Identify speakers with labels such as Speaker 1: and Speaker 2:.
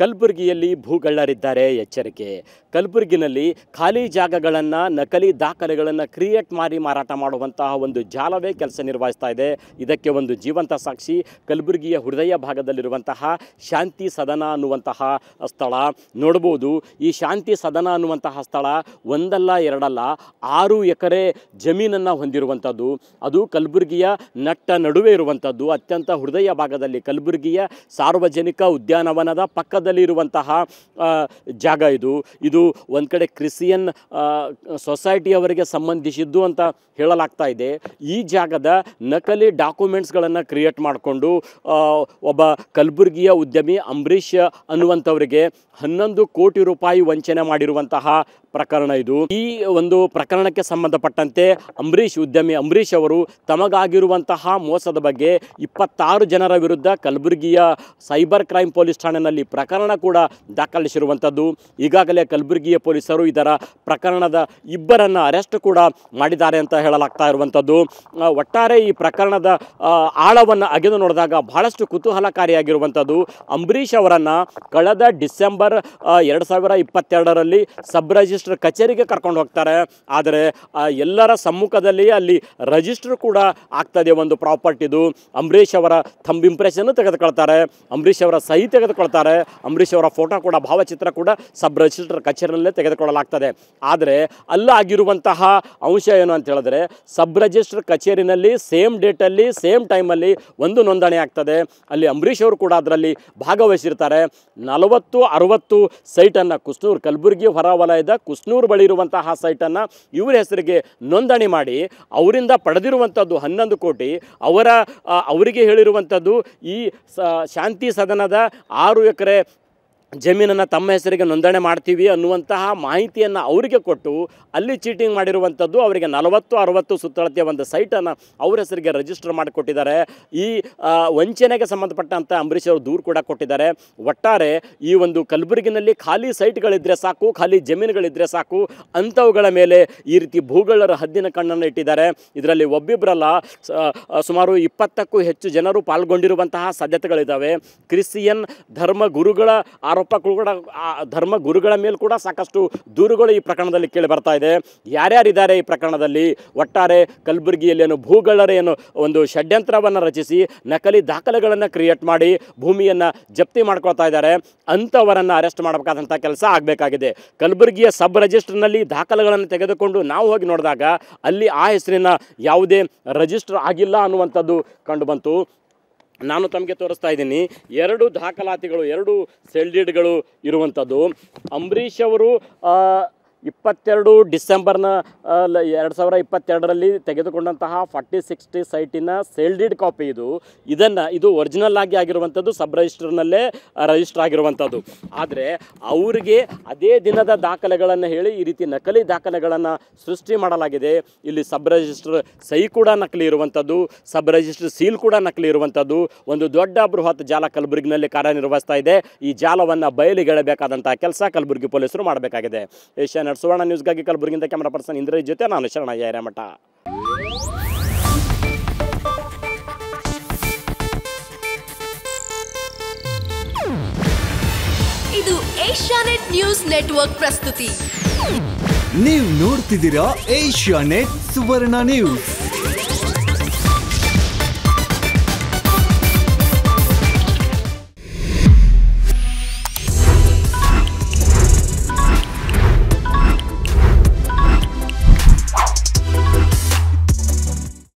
Speaker 1: ಕಲಬುರಗಿಯಲ್ಲಿ ಭೂಗಳ್ಳರಿದ್ದಾರೆ ಎಚ್ಚರಿಕೆ ಕಲಬುರಗಿನಲ್ಲಿ ಖಾಲಿ ಜಾಗಗಳನ್ನು ನಕಲಿ ದಾಖಲೆಗಳನ್ನು ಕ್ರಿಯೇಟ್ ಮಾಡಿ ಮಾರಾಟ ಮಾಡುವಂತಹ ಒಂದು ಜಾಲವೇ ಕೆಲಸ ನಿರ್ವಹಿಸ್ತಾ ಇದೆ ಇದಕ್ಕೆ ಒಂದು ಜೀವಂತ ಸಾಕ್ಷಿ ಕಲಬುರಗಿಯ ಹೃದಯ ಭಾಗದಲ್ಲಿರುವಂತಹ ಶಾಂತಿ ಸದನ ಅನ್ನುವಂತಹ ಸ್ಥಳ ನೋಡ್ಬೋದು ಈ ಶಾಂತಿ ಸದನ ಅನ್ನುವಂತಹ ಸ್ಥಳ ಒಂದಲ್ಲ ಎರಡಲ್ಲ ಆರು ಎಕರೆ ಜಮೀನನ್ನು ಹೊಂದಿರುವಂಥದ್ದು ಅದು ಕಲಬುರಗಿಯ ನಟ್ಟ ನಡುವೆ ಇರುವಂಥದ್ದು ಅತ್ಯಂತ ಹೃದಯ ಭಾಗದಲ್ಲಿ ಕಲಬುರಗಿಯ ಸಾರ್ವಜನಿಕ ಉದ್ಯಾನವನದ ಪಕ್ಕದ ಇರುವಂತಹ ಜಾಗ ಇದು ಇದು ಒಂದು ಕಡೆ ಸೊಸೈಟಿ ಸೊಸೈಟಿಯವರಿಗೆ ಸಂಬಂಧಿಸಿದ್ದು ಅಂತ ಹೇಳಲಾಗ್ತಾ ಇದೆ ಈ ಜಾಗದ ನಕಲಿ ಡಾಕ್ಯುಮೆಂಟ್ಸ್ಗಳನ್ನು ಕ್ರಿಯೇಟ್ ಮಾಡಿಕೊಂಡು ಒಬ್ಬ ಕಲಬುರ್ಗಿಯ ಉದ್ಯಮಿ ಅಂಬರೀಷ್ ಅನ್ನುವಂಥವರಿಗೆ ಹನ್ನೊಂದು ಕೋಟಿ ರೂಪಾಯಿ ವಂಚನೆ ಮಾಡಿರುವಂತಹ ಪ್ರಕರಣ ಇದು ಈ ಒಂದು ಪ್ರಕರಣಕ್ಕೆ ಸಂಬಂಧಪಟ್ಟಂತೆ ಅಂಬರೀಷ್ ಉದ್ಯಮಿ ಅಂಬರೀಷ್ ಅವರು ತಮಗಾಗಿರುವಂತಹ ಮೋಸದ ಬಗ್ಗೆ ಇಪ್ಪತ್ತಾರು ಜನರ ವಿರುದ್ಧ ಕಲಬುರಗಿಯ ಸೈಬರ್ ಕ್ರೈಮ್ ಪೊಲೀಸ್ ಠಾಣೆಯಲ್ಲಿ ಪ್ರಕರಣ ಪ್ರಕರಣ ಕೂಡ ದಾಖಲಿಸಿರುವಂಥದ್ದು ಈಗಾಗಲೇ ಕಲಬುರಗಿಯ ಪೊಲೀಸರು ಇದರ ಪ್ರಕರಣದ ಇಬ್ಬರನ್ನು ಅರೆಸ್ಟ್ ಕೂಡ ಮಾಡಿದ್ದಾರೆ ಅಂತ ಹೇಳಲಾಗ್ತಾ ಇರುವಂಥದ್ದು ಒಟ್ಟಾರೆ ಈ ಪ್ರಕರಣದ ಆಳವನ್ನು ಅಗೆದು ನೋಡಿದಾಗ ಬಹಳಷ್ಟು ಕುತೂಹಲಕಾರಿಯಾಗಿರುವಂಥದ್ದು ಅಂಬರೀಷ್ ಅವರನ್ನು ಕಳೆದ ಡಿಸೆಂಬರ್ ಎರಡು ಸಾವಿರ ಇಪ್ಪತ್ತೆರಡರಲ್ಲಿ ಸಬ್ ರಿಜಿಸ್ಟ್ರ್ ಕಚೇರಿಗೆ ಕರ್ಕೊಂಡು ಹೋಗ್ತಾರೆ ಆದರೆ ಎಲ್ಲರ ಸಮ್ಮುಖದಲ್ಲಿ ಅಲ್ಲಿ ರಿಜಿಸ್ಟ್ರ್ ಕೂಡ ಆಗ್ತದೆ ಒಂದು ಪ್ರಾಪರ್ಟಿದು ಅಂಬರೀಷ್ ಅವರ ಥಂಬ್ ಇಂಪ್ರೆಷನ್ನು ತೆಗೆದುಕೊಳ್ತಾರೆ ಅಂಬರೀಷ್ ಅವರ ಸಹಿ ತೆಗೆದುಕೊಳ್ತಾರೆ ಅಂಬರೀಷ್ ಅವರ ಫೋಟೋ ಕೂಡ ಭಾವಚಿತ್ರ ಕೂಡ ಸಬ್ ರಜಿಸ್ಟರ್ ಕಚೇರಿನಲ್ಲೇ ತೆಗೆದುಕೊಳ್ಳಲಾಗ್ತದೆ ಆದರೆ ಅಲ್ಲಾಗಿರುವಂತಹ ಅಂಶ ಏನು ಅಂತ ಹೇಳಿದ್ರೆ ಸಬ್ ರಜಿಸ್ಟ್ರ್ ಕಚೇರಿನಲ್ಲಿ ಸೇಮ್ ಡೇಟಲ್ಲಿ ಸೇಮ್ ಟೈಮಲ್ಲಿ ಒಂದು ನೋಂದಣಿ ಆಗ್ತದೆ ಅಲ್ಲಿ ಅಂಬರೀಷ್ ಅವರು ಕೂಡ ಅದರಲ್ಲಿ ಭಾಗವಹಿಸಿರ್ತಾರೆ ನಲವತ್ತು ಅರವತ್ತು ಸೈಟನ್ನು ಕುಸ್ನೂರು ಕಲಬುರಗಿ ಹೊರವಲಯದ ಕುಸ್ನೂರು ಬಳಿ ಇರುವಂತಹ ಸೈಟನ್ನು ಇವರ ಹೆಸರಿಗೆ ನೋಂದಣಿ ಮಾಡಿ ಅವರಿಂದ ಪಡೆದಿರುವಂಥದ್ದು ಹನ್ನೊಂದು ಕೋಟಿ ಅವರ ಅವರಿಗೆ ಹೇಳಿರುವಂಥದ್ದು ಈ ಶಾಂತಿ ಸದನದ ಆರು ಎಕರೆ ಜಮೀನನ್ನು ತಮ್ಮ ಹೆಸರಿಗೆ ನೋಂದಣಿ ಮಾಡ್ತೀವಿ ಅನ್ನುವಂತಹ ಮಾಹಿತಿಯನ್ನು ಅವರಿಗೆ ಕೊಟ್ಟು ಅಲ್ಲಿ ಚೀಟಿಂಗ್ ಮಾಡಿರುವಂಥದ್ದು ಅವರಿಗೆ ನಲವತ್ತು ಅರವತ್ತು ಸುತ್ತಳತೆಯ ಒಂದು ಸೈಟನ್ನು ಅವ್ರ ಹೆಸರಿಗೆ ರಿಜಿಸ್ಟರ್ ಮಾಡಿಕೊಟ್ಟಿದ್ದಾರೆ ಈ ವಂಚನೆಗೆ ಸಂಬಂಧಪಟ್ಟಂಥ ಅಂಬರೀಷ್ ಅವರು ದೂರು ಕೂಡ ಕೊಟ್ಟಿದ್ದಾರೆ ಒಟ್ಟಾರೆ ಈ ಒಂದು ಕಲಬುರಗಿನಲ್ಲಿ ಖಾಲಿ ಸೈಟ್ಗಳಿದ್ದರೆ ಸಾಕು ಖಾಲಿ ಜಮೀನುಗಳಿದ್ದರೆ ಸಾಕು ಅಂಥವುಗಳ ಮೇಲೆ ಈ ರೀತಿ ಭೂಗಳರ ಹದ್ದಿನ ಕಣ್ಣನ್ನು ಇಟ್ಟಿದ್ದಾರೆ ಇದರಲ್ಲಿ ಒಬ್ಬಿಬ್ಬರಲ್ಲ ಸುಮಾರು ಇಪ್ಪತ್ತಕ್ಕೂ ಹೆಚ್ಚು ಜನರು ಪಾಲ್ಗೊಂಡಿರುವಂತಹ ಸಾಧ್ಯತೆಗಳಿದ್ದಾವೆ ಕ್ರಿಶ್ಚಿಯನ್ ಧರ್ಮ ಗುರುಗಳ ಆರೋಪ ಆರೋಪಗಳು ಕೂಡ ಧರ್ಮ ಗುರುಗಳ ಮೇಲೆ ಕೂಡ ಸಾಕಷ್ಟು ದೂರುಗಳು ಈ ಪ್ರಕರಣದಲ್ಲಿ ಕೇಳಿ ಬರ್ತಾ ಇದೆ ಯಾರ್ಯಾರಿದ್ದಾರೆ ಈ ಪ್ರಕರಣದಲ್ಲಿ ಒಟ್ಟಾರೆ ಕಲಬುರಗಿಯಲ್ಲಿ ಏನು ಭೂಗಳರೇನು ಒಂದು ಷಡ್ಯಂತ್ರವನ್ನು ರಚಿಸಿ ನಕಲಿ ದಾಖಲೆಗಳನ್ನು ಕ್ರಿಯೇಟ್ ಮಾಡಿ ಭೂಮಿಯನ್ನು ಜಪ್ತಿ ಮಾಡ್ಕೊಳ್ತಾ ಇದ್ದಾರೆ ಅಂಥವರನ್ನು ಅರೆಸ್ಟ್ ಮಾಡಬೇಕಾದಂಥ ಕೆಲಸ ಆಗಬೇಕಾಗಿದೆ ಕಲಬುರಗಿಯ ಸಬ್ ರಜಿಸ್ಟರ್ನಲ್ಲಿ ದಾಖಲೆಗಳನ್ನು ತೆಗೆದುಕೊಂಡು ನಾವು ಹೋಗಿ ನೋಡಿದಾಗ ಅಲ್ಲಿ ಆ ಹೆಸರಿನ ಯಾವುದೇ ರಜಿಸ್ಟರ್ ಆಗಿಲ್ಲ ಅನ್ನುವಂಥದ್ದು ಕಂಡುಬಂತು ನಾನು ತಮಗೆ ತೋರಿಸ್ತಾ ಇದ್ದೀನಿ ಎರಡು ದಾಖಲಾತಿಗಳು ಎರಡು ಸೆಲ್ಡಿಡ್ಗಳು ಇರುವಂಥದ್ದು ಅಂಬರೀಷ್ ಅವರು ಇಪ್ಪತ್ತೆರಡು ಡಿಸೆಂಬರ್ನ ಎರಡು ಸಾವಿರ ಇಪ್ಪತ್ತೆರಡರಲ್ಲಿ ತೆಗೆದುಕೊಂಡಂತಹ ಫಾರ್ಟಿ ಸಿಕ್ಸ್ಟಿ ಸೈಟಿನ ಸೇಲ್ಡಿಡ್ ಕಾಪಿ ಇದು ಇದನ್ನು ಇದು ಒರಿಜಿನಲ್ ಆಗಿ ಆಗಿರುವಂಥದ್ದು ಸಬ್ ರಿಜಿಸ್ಟರ್ನಲ್ಲೇ ರಿಜಿಸ್ಟರ್ ಆಗಿರುವಂಥದ್ದು ಆದರೆ ಅವರಿಗೆ ಅದೇ ದಿನದ ದಾಖಲೆಗಳನ್ನು ಹೇಳಿ ಈ ರೀತಿ ನಕಲಿ ದಾಖಲೆಗಳನ್ನು ಸೃಷ್ಟಿ ಮಾಡಲಾಗಿದೆ ಇಲ್ಲಿ ಸಬ್ ರಿಜಿಸ್ಟರ್ ಸಹಿ ಕೂಡ ನಕಲಿ ಇರುವಂಥದ್ದು ಸಬ್ ರಿಜಿಸ್ಟರ್ ಸೀಲ್ ಕೂಡ ನಕಲಿ ಇರುವಂಥದ್ದು ಒಂದು ದೊಡ್ಡ ಬೃಹತ್ ಜಾಲ ಕಲಬುರಗಿನಲ್ಲಿ ಕಾರ್ಯನಿರ್ವಹಿಸ್ತಾ ಇದೆ ಈ ಜಾಲವನ್ನು ಬಯಲಿಗೆಳಬೇಕಾದಂತಹ ಕೆಲಸ ಕಲಬುರಗಿ ಪೊಲೀಸರು ಮಾಡಬೇಕಾಗಿದೆ ಏಷ್ಯಾ ಕನ್ನಡ ಸುವರ್ಣ ನ್ಯೂಸ್ಗಾಗಿ ಕಲಬುರಗಿಂದ ಕ್ಯಾಮರಾ ಪರ್ಸನ್ ಇಂದ್ರ ಜೊತೆ ನಾನು ಶರಣ ಯರೇಮಠ ಇದು ಏಷ್ಯಾನೆಟ್ ನ್ಯೂಸ್ ನೆಟ್ವರ್ಕ್ ಪ್ರಸ್ತುತಿ ನೀವು ನೋಡ್ತಿದ್ದೀರಾ ಏಷ್ಯಾನೆಟ್ ಸುವರ್ಣ ನ್ಯೂಸ್